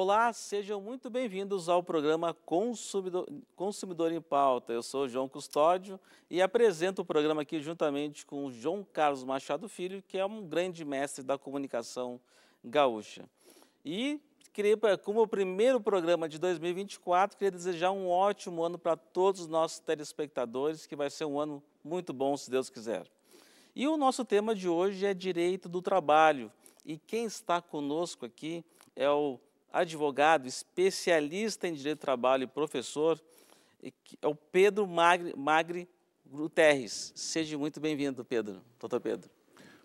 Olá, sejam muito bem-vindos ao programa Consumidor, Consumidor, em Pauta. Eu sou João Custódio e apresento o programa aqui juntamente com o João Carlos Machado Filho, que é um grande mestre da comunicação gaúcha. E, como o primeiro programa de 2024, queria desejar um ótimo ano para todos os nossos telespectadores, que vai ser um ano muito bom, se Deus quiser. E o nosso tema de hoje é direito do trabalho. E quem está conosco aqui é o advogado, especialista em direito do trabalho e professor, é o Pedro Magre, Guterres. Seja muito bem-vindo, Pedro, doutor Pedro.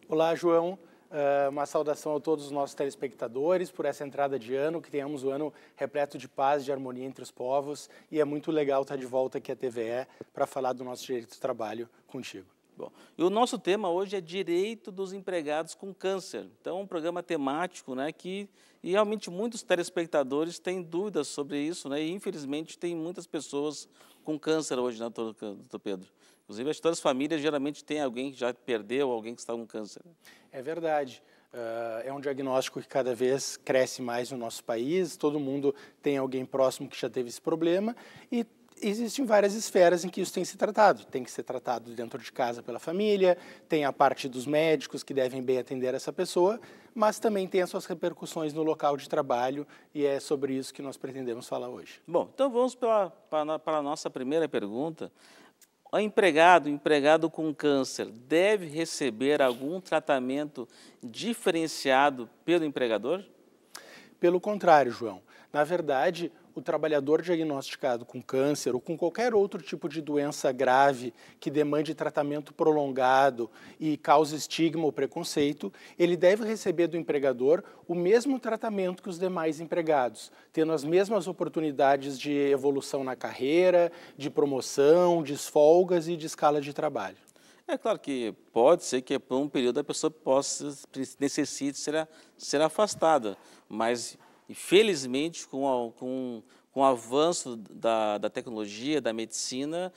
Olá, João. Eh, uma saudação a todos os nossos telespectadores por essa entrada de ano, que tenhamos o um ano repleto de paz, de harmonia entre os povos. E é muito legal estar de volta aqui à TVE para falar do nosso direito do trabalho contigo. Bom, e o nosso tema hoje é direito dos empregados com câncer. Então, um programa temático, né, que e realmente muitos telespectadores têm dúvidas sobre isso, né, e infelizmente tem muitas pessoas com câncer hoje, né, doutor Pedro? Inclusive, as todas as famílias geralmente tem alguém que já perdeu, alguém que está com câncer. É verdade. Uh, é um diagnóstico que cada vez cresce mais no nosso país, todo mundo tem alguém próximo que já teve esse problema e existem várias esferas em que isso tem que ser tratado. Tem que ser tratado dentro de casa pela família, tem a parte dos médicos que devem bem atender essa pessoa, mas também tem as suas repercussões no local de trabalho e é sobre isso que nós pretendemos falar hoje. Bom, então vamos para, para a nossa primeira pergunta. O empregado, empregado com câncer, deve receber algum tratamento diferenciado pelo empregador? Pelo contrário, João. Na verdade, o trabalhador diagnosticado com câncer ou com qualquer outro tipo de doença grave que demande tratamento prolongado e cause estigma ou preconceito, ele deve receber do empregador o mesmo tratamento que os demais empregados, tendo as mesmas oportunidades de evolução na carreira, de promoção, de folgas e de escala de trabalho. É claro que pode ser que por um período a pessoa possa necessite ser, ser afastada, mas infelizmente com, com, com o avanço da, da tecnologia, da medicina,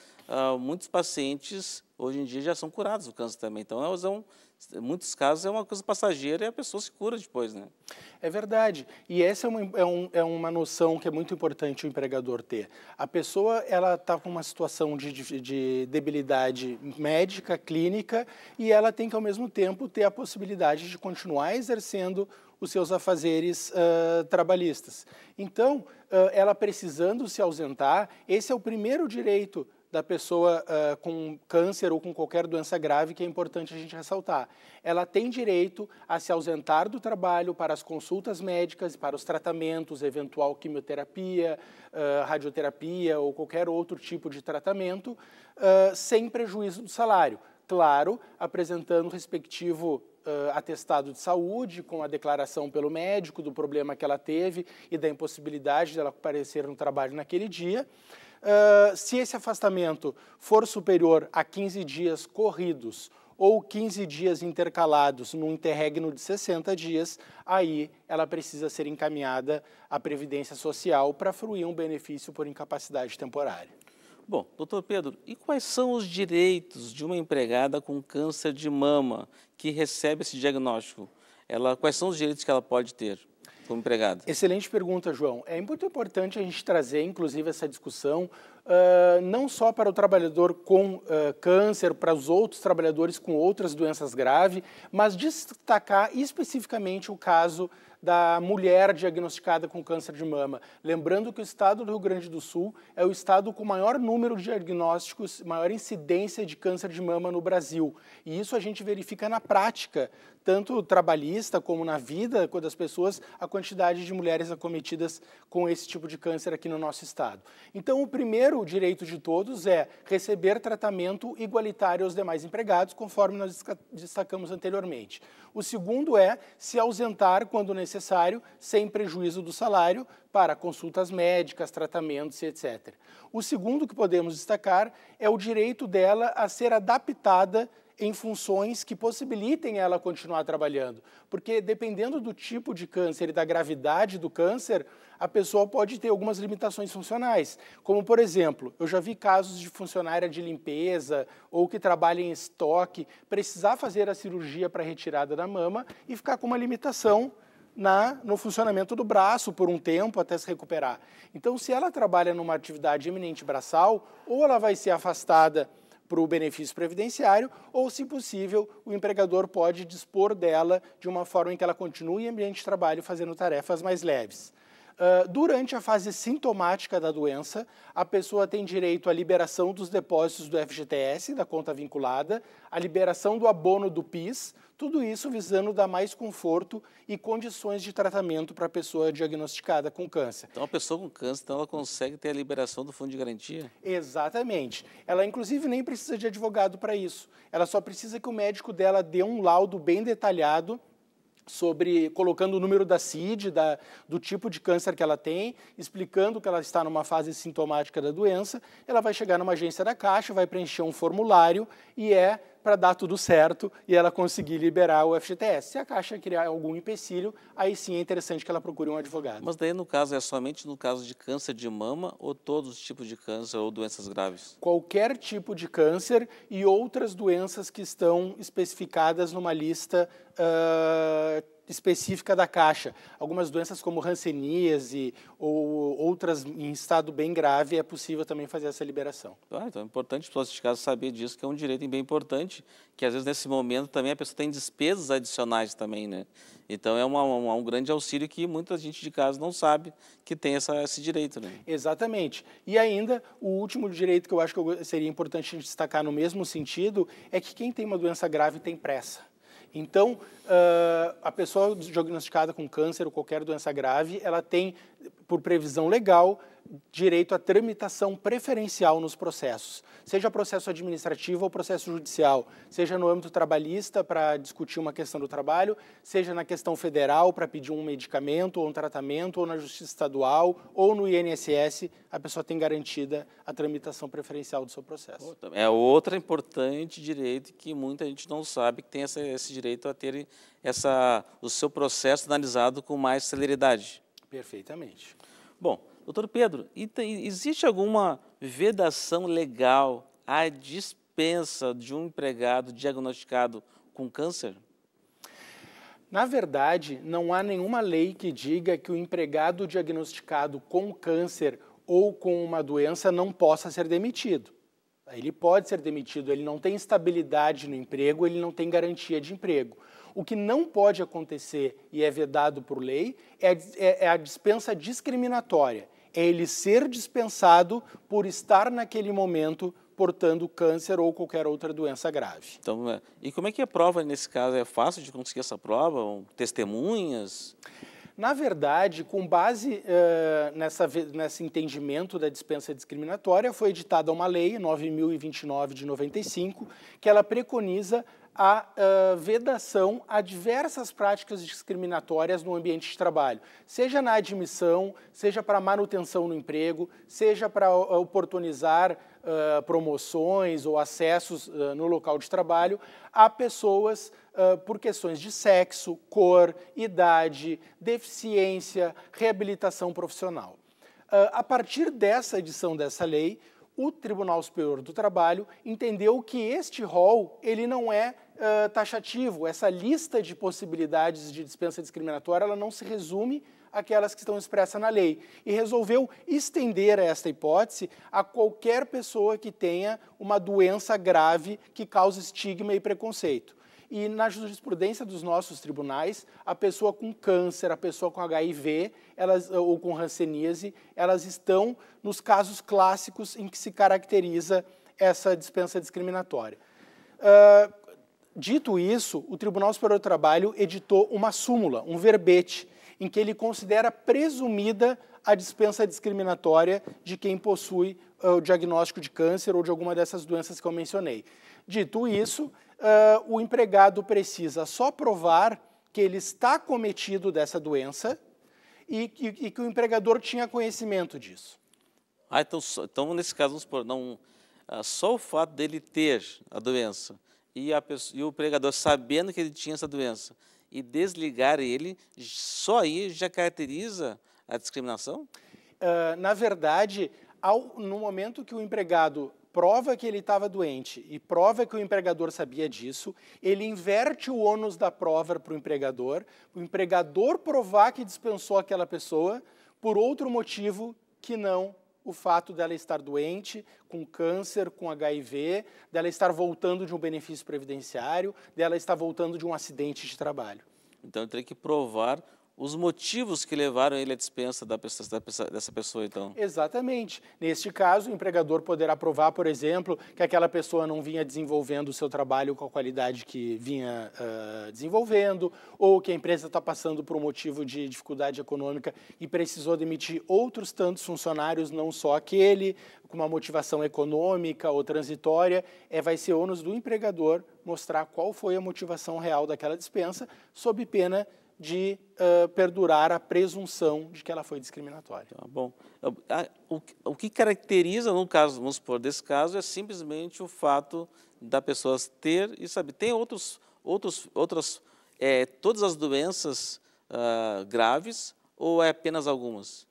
uh, muitos pacientes hoje em dia já são curados do câncer também. Então, em muitos casos é uma coisa passageira e a pessoa se cura depois, né? É verdade. E essa é uma, é, um, é uma noção que é muito importante o empregador ter. A pessoa, ela está com uma situação de, de, debilidade médica, clínica, e ela tem que, ao mesmo tempo, ter a possibilidade de continuar exercendo os seus afazeres uh, trabalhistas. Então, uh, ela precisando se ausentar, esse é o primeiro direito da pessoa uh, com câncer ou com qualquer doença grave que é importante a gente ressaltar. Ela tem direito a se ausentar do trabalho para as consultas médicas, para os tratamentos, eventual quimioterapia, uh, radioterapia ou qualquer outro tipo de tratamento, uh, sem prejuízo do salário. Claro, apresentando o respectivo uh, atestado de saúde, com a declaração pelo médico do problema que ela teve e da impossibilidade dela aparecer no trabalho naquele dia. Uh, se esse afastamento for superior a 15 dias corridos ou 15 dias intercalados num interregno de 60 dias, aí ela precisa ser encaminhada à Previdência Social para fruir um benefício por incapacidade temporária. Bom, doutor Pedro, e quais são os direitos de uma empregada com câncer de mama que recebe esse diagnóstico? Ela, quais são os direitos que ela pode ter? como empregada? Excelente pergunta, João. É muito importante a gente trazer, inclusive, essa discussão uh, não só para o trabalhador com uh, câncer, para os outros trabalhadores com outras doenças graves, mas destacar especificamente o caso da mulher diagnosticada com câncer de mama. Lembrando que o estado do Rio Grande do Sul é o estado com maior número de diagnósticos, maior incidência de câncer de mama no Brasil. E isso a gente verifica na prática, tanto trabalhista como na vida das pessoas, a quantidade de mulheres acometidas com esse tipo de câncer aqui no nosso estado. Então, o primeiro direito de todos é receber tratamento igualitário aos demais empregados, conforme nós destacamos anteriormente. O segundo é se ausentar quando necessário, sem prejuízo do salário, para consultas médicas, tratamentos, etc. O segundo que podemos destacar é o direito dela a ser adaptada em funções que possibilitem ela continuar trabalhando. Porque dependendo do tipo de câncer e da gravidade do câncer, a pessoa pode ter algumas limitações funcionais. Como, por exemplo, eu já vi casos de funcionária de limpeza ou que trabalha em estoque precisar fazer a cirurgia para retirada da mama e ficar com uma limitação na, no funcionamento do braço por um tempo até se recuperar. Então, se ela trabalha numa atividade eminente braçal, ou ela vai ser afastada para o benefício previdenciário, ou, se possível, o empregador pode dispor dela de uma forma em que ela continue em ambiente de trabalho fazendo tarefas mais leves. Ah, durante a fase sintomática da doença, a pessoa tem direito à liberação dos depósitos do FGTS, da conta vinculada, à liberação do abono do PIS, tudo isso visando dar mais conforto e condições de tratamento para a pessoa diagnosticada com câncer. Então, a pessoa com câncer, então, ela consegue ter a liberação do fundo de garantia? Exatamente. Ela, inclusive, nem precisa de advogado para isso. Ela só precisa que o médico dela dê um laudo bem detalhado sobre colocando o número da CID, da, do tipo de câncer que ela tem, explicando que ela está numa fase sintomática da doença, ela vai chegar numa agência da Caixa, vai preencher um formulário e é para dar tudo certo e ela conseguir liberar o FGTS. Se a Caixa criar algum empecilho, aí sim é interessante que ela procure um advogado. Mas daí, no caso, é somente no caso de câncer de mama ou todos os tipos de câncer ou doenças graves? Qualquer tipo de câncer e outras doenças que estão especificadas numa lista uh, específica da caixa. Algumas doenças como ranceníase ou outras em estado bem grave, é possível também fazer essa liberação. Ah, então é importante as pessoas de casa saber disso, que é um direito bem importante, que às vezes nesse momento também a pessoa tem despesas adicionais também, né? Então é uma, uma, um grande auxílio que muita gente de casa não sabe que tem essa, esse direito, né? Exatamente. E ainda, o último direito que eu acho que seria importante destacar no mesmo sentido é que quem tem uma doença grave tem pressa. Então, uh, a pessoa diagnosticada com câncer ou qualquer doença grave, ela tem por previsão legal, direito à tramitação preferencial nos processos, seja processo administrativo ou processo judicial, seja no âmbito trabalhista para discutir uma questão do trabalho, seja na questão federal para pedir um medicamento ou um tratamento, ou na justiça estadual ou no INSS, a pessoa tem garantida a tramitação preferencial do seu processo. É outro importante direito que muita gente não sabe que tem esse direito a ter essa, o seu processo analisado com mais celeridade. Perfeitamente. Bom, doutor Pedro, existe alguma vedação legal à dispensa de um empregado diagnosticado com câncer? Na verdade, não há nenhuma lei que diga que o empregado diagnosticado com câncer ou com uma doença não possa ser demitido. Ele pode ser demitido, ele não tem estabilidade no emprego, ele não tem garantia de emprego. O que não pode acontecer e é vedado por lei é, é, é a dispensa discriminatória. É ele ser dispensado por estar naquele momento portando câncer ou qualquer outra doença grave. Então, é, e como é que é a prova nesse caso? É fácil de conseguir essa prova? Testemunhas? Na verdade, com base uh, nessa, nesse entendimento da dispensa discriminatória, foi editada uma lei, 9.029 de 95, que ela preconiza a uh, vedação a diversas práticas discriminatórias no ambiente de trabalho, seja na admissão, seja para manutenção no emprego, seja para oportunizar uh, promoções ou acessos uh, no local de trabalho a pessoas por questões de sexo, cor, idade, deficiência, reabilitação profissional. a partir dessa edição dessa lei, o Tribunal Superior do Trabalho entendeu que este rol ele não é uh, taxativo. Essa lista de possibilidades de dispensa discriminatória ela não se resume àquelas que estão expressas na lei. E resolveu estender esta hipótese a qualquer pessoa que tenha uma doença grave que cause estigma e preconceito. E na jurisprudência dos nossos tribunais, a pessoa com câncer, a pessoa com HIV elas, ou com ranceníase, elas estão nos casos clássicos em que se caracteriza essa dispensa discriminatória. Uh, Dito isso, o Tribunal Superior do Trabalho editou uma súmula, um verbete, em que ele considera presumida a dispensa discriminatória de quem possui uh, o diagnóstico de câncer ou de alguma dessas doenças que eu mencionei. Dito isso, uh, o empregado precisa só provar que ele está cometido dessa doença e, e, e que o empregador tinha conhecimento disso. Ah, então, então nesse caso, vamos supor, não, ah, só o fato dele ter a doença e, pessoa, e o pregador, sabendo que ele tinha essa doença, e desligar ele, só aí já caracteriza a discriminação? Uh, na verdade, ao, no momento que o empregado prova que ele estava doente e prova que o empregador sabia disso, ele inverte o ônus da prova para o empregador, o empregador provar que dispensou aquela pessoa por outro motivo que não o fato dela estar doente, com câncer, com HIV, dela estar voltando de um benefício previdenciário, dela estar voltando de um acidente de trabalho. Então, eu teria que provar os motivos que levaram ele à dispensa da pessoa, dessa pessoa, então. Exatamente. Neste caso, o empregador poderá provar, por exemplo, que aquela pessoa não vinha desenvolvendo o seu trabalho com a qualidade que vinha uh, desenvolvendo, ou que a empresa está passando por um motivo de dificuldade econômica e precisou demitir outros tantos funcionários, não só aquele, com uma motivação econômica ou transitória. É, vai ser ônus do empregador mostrar qual foi a motivação real daquela dispensa, sob pena de de uh, perdurar a presunção de que ela foi discriminatória. Tá bom. O, o que caracteriza, no caso, vamos supor, desse caso, é simplesmente o fato da pessoa ter e saber. Tem outros, outros, outras, é, todas as doenças uh, graves ou é apenas algumas?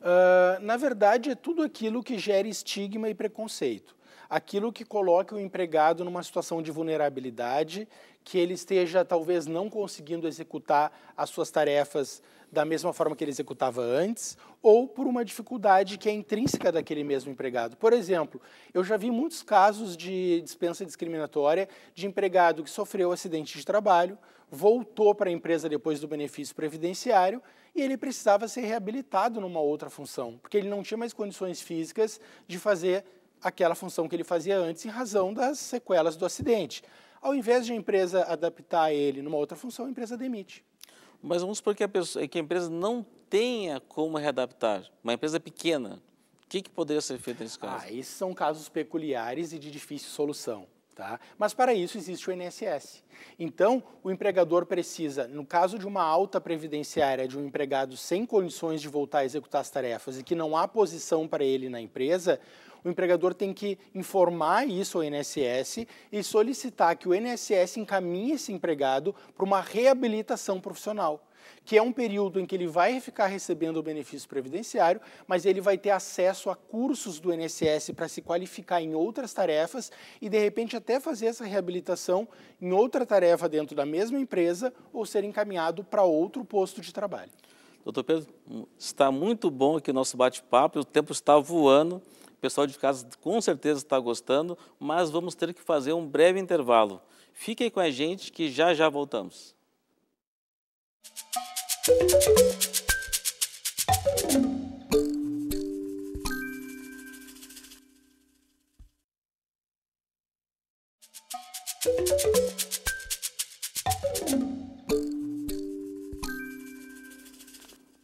Uh, na verdade, é tudo aquilo que gera estigma e preconceito aquilo que coloca o empregado numa situação de vulnerabilidade que ele esteja talvez não conseguindo executar as suas tarefas da mesma forma que ele executava antes, ou por uma dificuldade que é intrínseca daquele mesmo empregado. Por exemplo, eu já vi muitos casos de dispensa discriminatória de empregado que sofreu acidente de trabalho, voltou para a empresa depois do benefício previdenciário e ele precisava ser reabilitado numa outra função, porque ele não tinha mais condições físicas de fazer aquela função que ele fazia antes em razão das sequelas do acidente. Ao invés de a empresa adaptar ele numa outra função, a empresa demite. Mas vamos supor que a, pessoa, que a empresa não tenha como readaptar. Uma empresa pequena, o que, que poderia ser feito nesse caso? Ah, esses são casos peculiares e de difícil solução. Tá? Mas para isso existe o INSS. Então, o empregador precisa, no caso de uma alta previdenciária de um empregado sem condições de voltar a executar as tarefas e que não há posição para ele na empresa, o empregador tem que informar isso ao INSS e solicitar que o INSS encaminhe esse empregado para uma reabilitação profissional que é um período em que ele vai ficar recebendo o benefício previdenciário, mas ele vai ter acesso a cursos do INSS para se qualificar em outras tarefas e, de repente, até fazer essa reabilitação em outra tarefa dentro da mesma empresa ou ser encaminhado para outro posto de trabalho. Doutor Pedro, está muito bom aqui o nosso bate-papo, o tempo está voando, o pessoal de casa com certeza está gostando, mas vamos ter que fazer um breve intervalo. Fique aí com a gente que já já voltamos.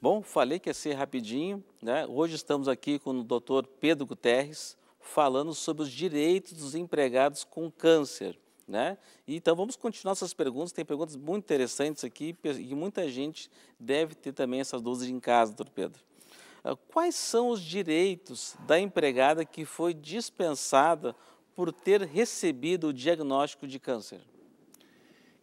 Bom, falei que ia ser rapidinho, né? Hoje estamos aqui com o Dr. Pedro Guterres falando sobre os direitos dos empregados com câncer. Né? Então vamos continuar essas perguntas, tem perguntas muito interessantes aqui e muita gente deve ter também essas dúvidas em casa, doutor Pedro. Ah, quais são os direitos da empregada que foi dispensada por ter recebido o diagnóstico de câncer?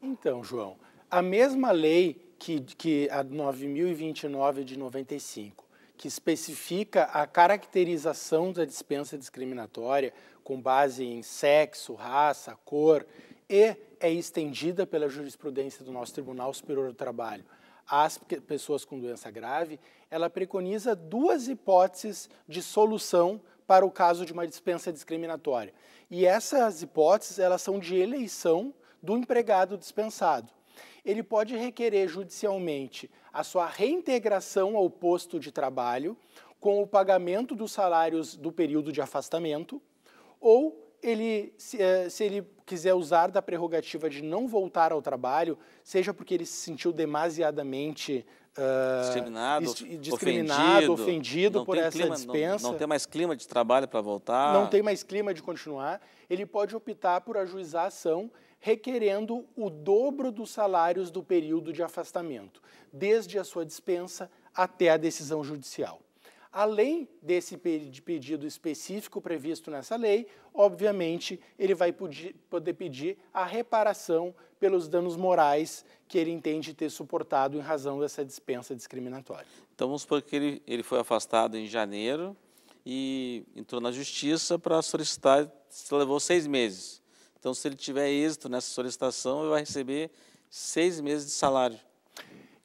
Então, João, a mesma lei que, que a 9029 de 95 que especifica a caracterização da dispensa discriminatória com base em sexo, raça, cor e é estendida pela jurisprudência do nosso Tribunal Superior do Trabalho às pessoas com doença grave, ela preconiza duas hipóteses de solução para o caso de uma dispensa discriminatória. E essas hipóteses, elas são de eleição do empregado dispensado ele pode requerer judicialmente a sua reintegração ao posto de trabalho com o pagamento dos salários do período de afastamento, ou ele, se, eh, ele quiser usar da prerrogativa de não voltar ao trabalho, seja porque ele se sentiu demasiadamente uh, discriminado, discriminado, ofendido, ofendido por essa clima, dispensa. Não, não tem mais clima de trabalho para voltar. Não tem mais clima de continuar. Ele pode optar por ajuizar a ação requerendo o dobro dos salários do período de afastamento, desde a sua dispensa até a decisão judicial. Além desse pedido específico previsto nessa lei, obviamente ele vai poder pedir a reparação pelos danos morais que ele entende ter suportado em razão dessa dispensa discriminatória. Então vamos supor que ele, ele foi afastado em janeiro e entrou na justiça para solicitar, levou seis meses. Então, se ele tiver êxito nessa solicitação, ele vai receber seis meses de salário.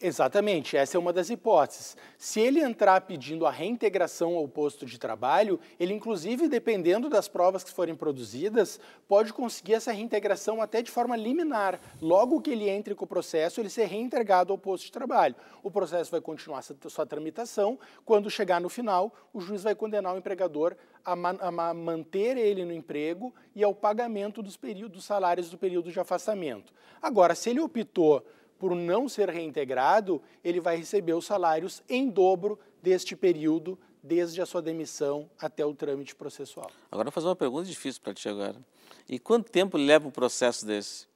Exatamente, essa é uma das hipóteses. Se ele entrar pedindo a reintegração ao posto de trabalho, ele, inclusive, dependendo das provas que forem produzidas, pode conseguir essa reintegração até de forma liminar. Logo que ele entre com o processo, ele ser reintegrado ao posto de trabalho. O processo vai continuar sua tramitação. Quando chegar no final, o juiz vai condenar o empregador a, man a manter ele no emprego e ao pagamento dos, dos salários do período de afastamento. Agora, se ele optou por não ser reintegrado, ele vai receber os salários em dobro deste período, desde a sua demissão até o trâmite processual. Agora, vou fazer uma pergunta difícil para ti agora. E quanto tempo leva um processo desse?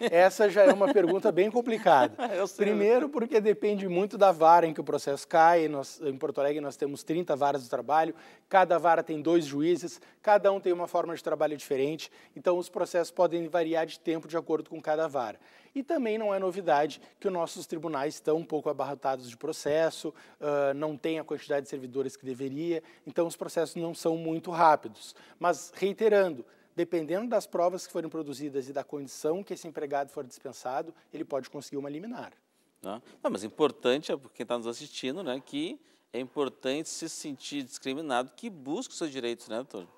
É essa já é uma pergunta bem complicada. Primeiro, porque depende muito da vara em que o processo cai. Nós, em Porto Alegre, nós temos 30 varas de trabalho, cada vara tem dois juízes, cada um tem uma forma de trabalho diferente, então os processos podem variar de tempo de acordo com cada vara. E também não é novidade que os nossos tribunais estão um pouco abarrotados de processo, uh, não tem a quantidade de servidores que deveria, então os processos não são muito rápidos. Mas, reiterando, dependendo das provas que forem produzidas e da condição que esse empregado for dispensado, ele pode conseguir uma liminar. Né? Não, mas importante é para quem está nos assistindo, né, que é importante se sentir discriminado, que busque os seus direitos, né, doutor?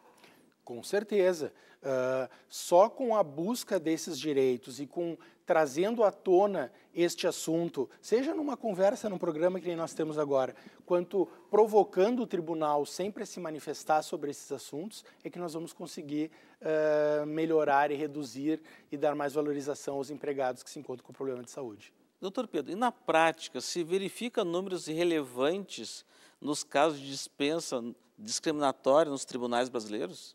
Com certeza. Uh, só com a busca desses direitos e com trazendo à tona este assunto, seja numa conversa, num programa que nós temos agora, quanto provocando o tribunal sempre a se manifestar sobre esses assuntos, é que nós vamos conseguir uh, melhorar e reduzir e dar mais valorização aos empregados que se encontram com problema de saúde. Doutor Pedro, e na prática, se verifica números irrelevantes nos casos de dispensa discriminatória nos tribunais brasileiros?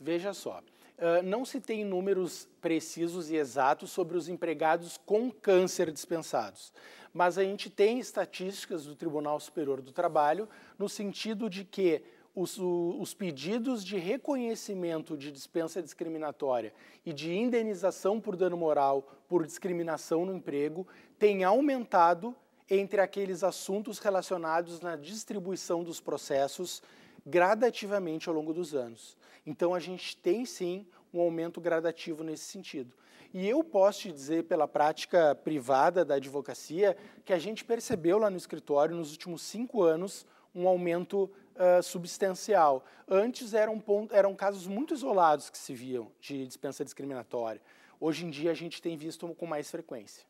Veja só, ah, não se tem números precisos e exatos sobre os empregados com câncer dispensados, mas a gente tem estatísticas do Tribunal Superior do Trabalho no sentido de que os, os pedidos de reconhecimento de dispensa discriminatória e de indenização por dano moral por discriminação no emprego têm aumentado entre aqueles assuntos relacionados na distribuição dos processos gradativamente ao longo dos anos. Então, a gente tem sim um aumento gradativo nesse sentido. E eu posso te dizer, pela prática privada da advocacia, que a gente percebeu lá no escritório, nos últimos cinco anos, um aumento uh, substancial. Antes eram, ponto, eram casos muito isolados que se viam de dispensa discriminatória. Hoje em dia a gente tem visto com mais frequência.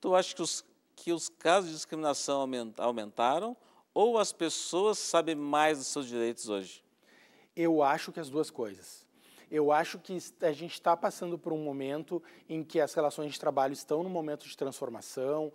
Tu acha que os, que os casos de discriminação aumentaram ou as pessoas sabem mais dos seus direitos hoje? Eu acho que as duas coisas. Eu acho que a gente está passando por um momento em que as relações de trabalho estão num momento de transformação,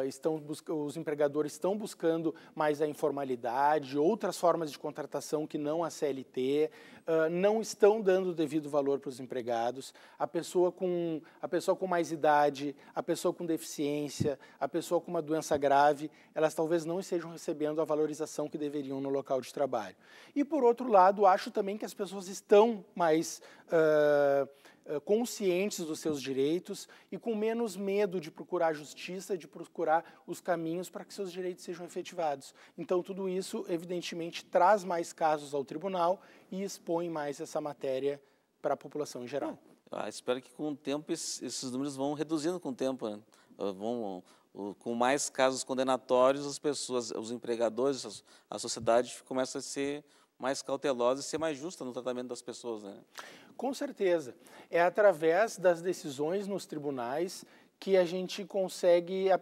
uh, estão os empregadores estão buscando mais a informalidade, outras formas de contratação que não a CLT, uh, não estão dando o devido valor para os empregados. A pessoa, com, a pessoa com mais idade, a pessoa com deficiência, a pessoa com uma doença grave, elas talvez não estejam recebendo a valorização que deveriam no local de trabalho. E, por outro lado, acho também que as pessoas estão mais mais uh, conscientes dos seus direitos e com menos medo de procurar justiça, de procurar os caminhos para que seus direitos sejam efetivados. Então, tudo isso, evidentemente, traz mais casos ao tribunal e expõe mais essa matéria para a população em geral. Ah, espero que com o tempo esses números vão reduzindo com o tempo, né? Ah, vão, com mais casos condenatórios, as pessoas, os empregadores, a sociedade começa a ser mais cautelosa e ser mais justa no tratamento das pessoas. Né? Com certeza. É através das decisões nos tribunais que a gente consegue uh,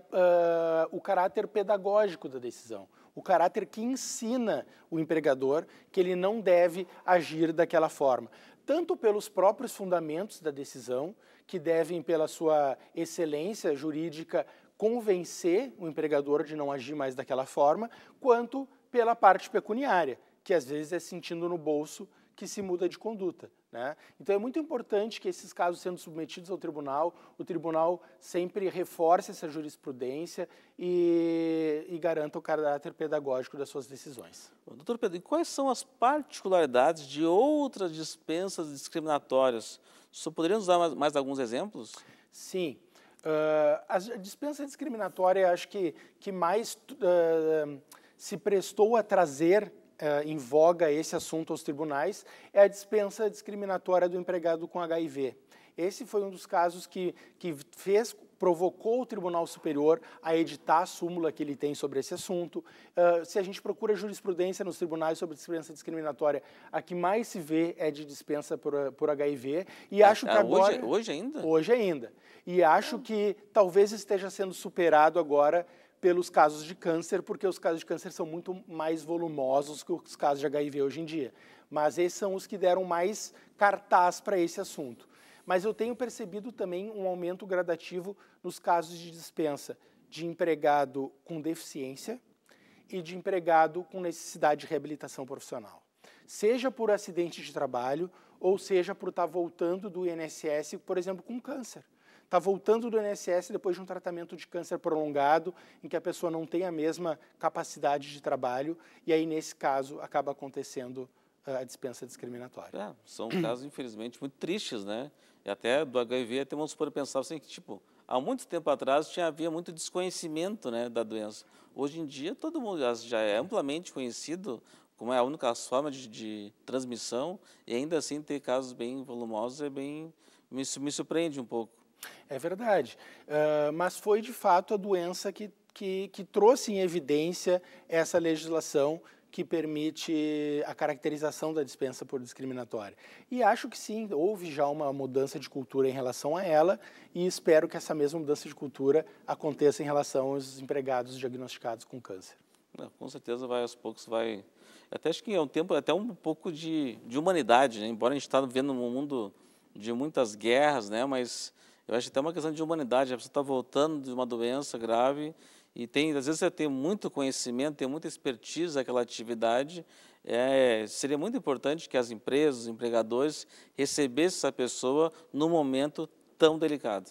o caráter pedagógico da decisão, o caráter que ensina o empregador que ele não deve agir daquela forma, tanto pelos próprios fundamentos da decisão, que devem, pela sua excelência jurídica, convencer o empregador de não agir mais daquela forma, quanto pela parte pecuniária, que às vezes é sentindo no bolso que se muda de conduta. Né? Então é muito importante que esses casos sendo submetidos ao tribunal, o tribunal sempre reforce essa jurisprudência e, e garanta o caráter pedagógico das suas decisões. Bom, doutor Pedro, e quais são as particularidades de outras dispensas discriminatórias? Só poderia usar mais, mais alguns exemplos? Sim. Uh, a dispensa discriminatória, acho que, que mais uh, se prestou a trazer uh, eh, em voga esse assunto aos tribunais é a dispensa discriminatória do empregado com HIV. Esse foi um dos casos que, que fez provocou o Tribunal Superior a editar a súmula que ele tem sobre esse assunto. Uh, se a gente procura jurisprudência nos tribunais sobre dispensa discriminatória, a que mais se vê é de dispensa por, eh, por HIV. E ah, acho que ah, é- agora. Hoje, hoje ainda? Hoje ainda. E acho que talvez esteja sendo superado agora pelos casos de câncer, porque os casos de câncer são muito mais volumosos que os casos de HIV hoje em dia. Mas esses são os que deram mais cartaz para esse assunto. Mas eu tenho percebido também um aumento gradativo nos casos de dispensa de empregado com deficiência e de empregado com necessidade de reabilitação profissional. Seja por acidente de trabalho ou seja por estar tá voltando do INSS, por exemplo, com câncer está voltando do INSS depois de um tratamento de câncer prolongado, em que a pessoa não tem a mesma capacidade de trabalho, e aí, nesse caso, acaba acontecendo eh, a dispensa discriminatória. É, são casos, infelizmente, muito tristes, né? E até do HIV, até vamos supor, pensar assim, que, tipo, há muito tempo atrás tinha, havia muito desconhecimento né, da doença. Hoje em dia, todo mundo já é amplamente conhecido como é a única forma de, de transmissão, e ainda assim ter casos bem volumosos é bem... Me, me surpreende um pouco. É verdade. Uh, mas foi, de fato, a doença que, que, que trouxe em evidência essa legislação que permite a caracterização da dispensa por discriminatória. E acho que sim, houve já uma mudança de cultura em relação a ela e espero que essa mesma mudança de cultura aconteça em relação aos empregados diagnosticados com câncer. Não, é, com certeza vai aos poucos vai. Até acho que é um tempo até um pouco de, de humanidade, né? embora a gente esteja tá vivendo um mundo de muitas guerras, né? Mas eu acho que tem uma questão de humanidade, a pessoa está voltando de uma doença grave e tem, às vezes você tem muito conhecimento, tem muita expertise naquela atividade, é, seria muito importante que as empresas, os empregadores recebessem essa pessoa num momento tão delicado.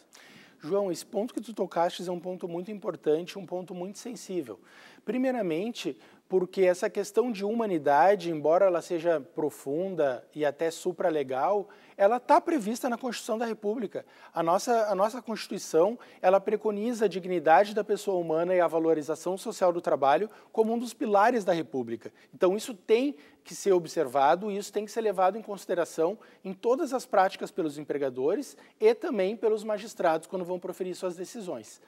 João, esse ponto que tu tocaste é um ponto muito importante, um ponto muito sensível. Primeiramente, porque essa questão de humanidade, embora ela seja profunda e até supralegal, ela está prevista na Constituição da República. A nossa, a nossa Constituição, ela preconiza a dignidade da pessoa humana e a valorização social do trabalho como um dos pilares da República. Então, isso tem que ser observado e isso tem que ser levado em consideração em todas as práticas pelos empregadores e também pelos magistrados quando vão proferir suas decisões.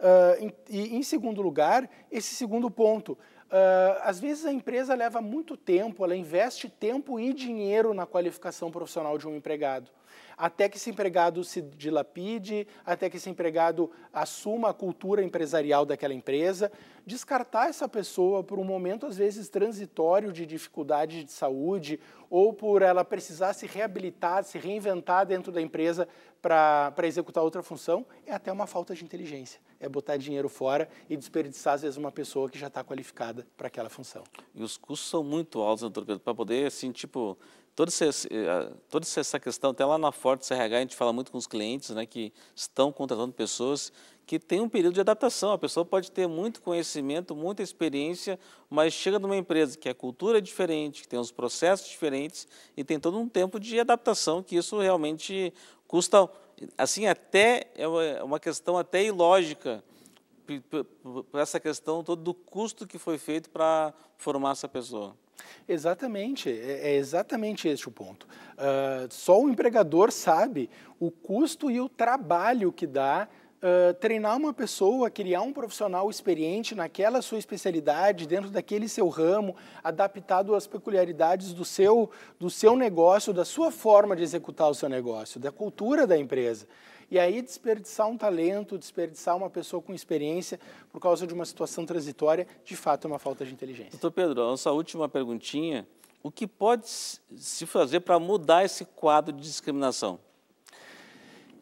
Uh, e, em segundo lugar, esse segundo ponto – Uh, às vezes a empresa leva muito tempo, ela investe tempo e dinheiro na qualificação profissional de um empregado. Até que esse empregado se dilapide, até que esse empregado assuma a cultura empresarial daquela empresa, descartar essa pessoa por um momento, às vezes, transitório de dificuldade de saúde, ou por ela precisar se reabilitar, se reinventar dentro da empresa para executar outra função, é até uma falta de inteligência. É botar dinheiro fora e desperdiçar, às vezes, uma pessoa que já está qualificada para aquela função. E os custos são muito altos, doutor né, para poder, assim, tipo, toda essa, eh, toda essa questão, até lá na Forte CRH, a gente fala muito com os clientes, né, que estão contratando pessoas que tem um período de adaptação. A pessoa pode ter muito conhecimento, muita experiência, mas chega numa empresa que a é cultura é diferente, que tem os processos diferentes e tem todo um tempo de adaptação que isso realmente custa, assim, até é uma é questão até ilógica para essa questão todo do custo que foi feito para formar essa pessoa. Exatamente, é, é exatamente este o ponto. Uh, só o empregador sabe o custo e o trabalho que dá treinar uma pessoa, criar um profissional experiente naquela sua especialidade, dentro daquele seu ramo, adaptado às peculiaridades do seu, do seu negócio, da sua forma de executar o seu negócio, da cultura da empresa. E aí desperdiçar um talento, desperdiçar uma pessoa com experiência por causa de uma situação transitória, de fato é uma falta de inteligência. Doutor Pedro, a nossa última perguntinha, o que pode se fazer para mudar esse quadro de discriminação?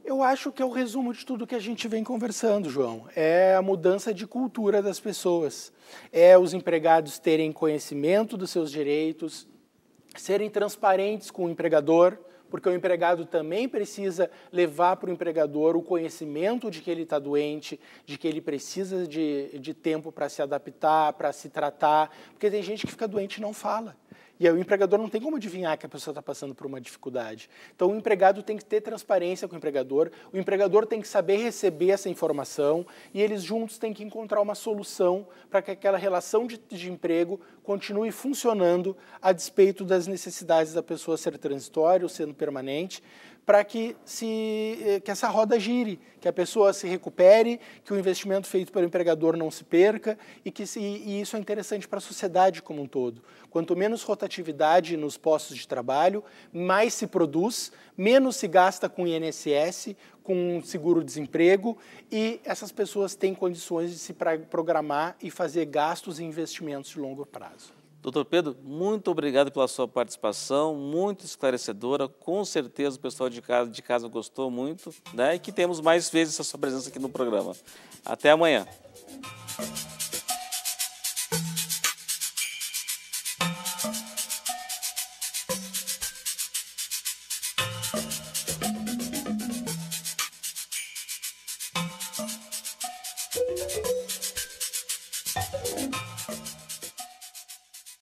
Eu acho que é o resumo de tudo que a gente vem conversando, João. É a mudança de cultura das pessoas. É os empregados terem conhecimento dos seus direitos, serem transparentes com o empregador, porque o empregado também precisa levar para o empregador o conhecimento de que ele está doente, de que ele precisa de, de tempo para se adaptar, para se tratar, porque tem gente que fica doente e não fala. E aí o empregador não tem como adivinhar que a pessoa está passando por uma dificuldade. Então o empregado tem que ter transparência com o empregador, o empregador tem que saber receber essa informação e eles juntos têm que encontrar uma solução para que aquela relação de, de emprego continue funcionando a despeito das necessidades da pessoa ser transitória ou sendo permanente, para que, se, eh, que essa roda gire, que a pessoa se recupere, que o investimento feito pelo empregador não se perca e que se, e isso é interessante para a sociedade como um todo. Quanto menos rotatividade nos postos de trabalho, mais se produz, menos se gasta com INSS, com seguro-desemprego e essas pessoas têm condições de se programar e fazer gastos e investimentos de longo prazo. Doutor Pedro, muito obrigado pela sua participação, muito esclarecedora. Com certeza o pessoal de casa, de casa gostou muito, né? E que temos mais vezes a sua presença aqui no programa. Até amanhã.